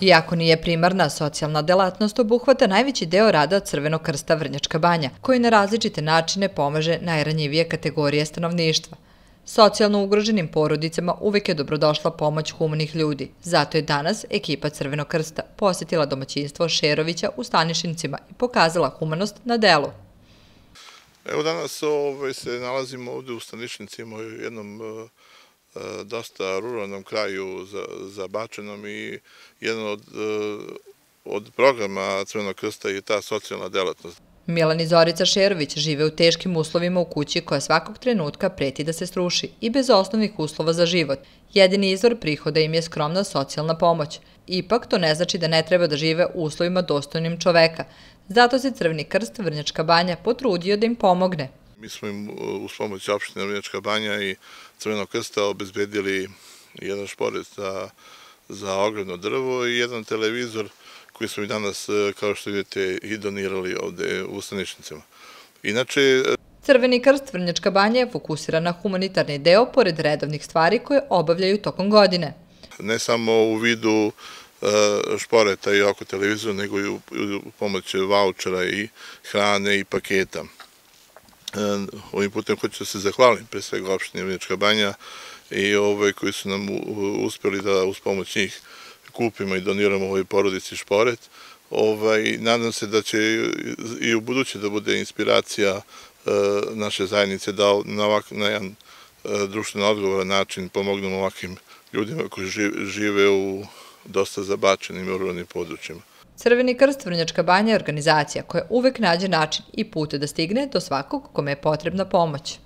Iako nije primarna, socijalna delatnost obuhvata najveći deo rada Crvenog krsta Vrnjačka banja, koji na različite načine pomaže najranjivije kategorije stanovništva. Socijalno ugroženim porodicama uvek je dobrodošla pomoć humanih ljudi. Zato je danas ekipa Crvenog krsta posjetila domaćinstvo Šerovića u Stanišincima i pokazala humanost na delu. Evo danas ovaj, se nalazimo ovde u Stanišnicima u jednom E, dosta ruralnom kraju zabačenom i jedan od, e, od programa Crvenog krsta je ta socijalna delatnost. Milani Zorica Šerović žive u teškim uslovima u kući koja svakog trenutka preti da se struši i bez osnovnih uslova za život. Jedini izvor prihoda im je skromna socijalna pomoć. Ipak to ne znači da ne treba da žive u uslovima dostojnim čoveka. Zato se Crveni krst Vrnjačka banja potrudio da im pomogne. Mi smo im e, uz pomoć opštine Runjačka banja i Crvenog krsta obezbedili jedan šporet za, za drvo i jedan televizor koji smo i danas, e, kao što vidite, i donirali ovde u staničnicama. Inače... E, Crveni krst Vrnjačka banja je fokusira na humanitarni deo pored redovnih stvari koje obavljaju tokom godine. Ne samo u vidu šporeta i oko televizora, nego i u pomoć vouchera i hrane i paketa. E, ovim putem hoću da se zahvalim pre svega opštine Vrnička banja i ove koji su nam uspeli da uz pomoć njih kupimo i doniramo ovoj porodici šporet. Ovaj, nadam se da će i u buduće da bude inspiracija e, naše zajednice da na, ovak, na jedan e, društveno odgovoran način pomognemo ovakvim ljudima koji žive u dosta zabačenim ruralnim područjima. Crveni krst Vrnjačka banja je organizacija koja uvek nađe način i pute da stigne do svakog kome je potrebna pomoć.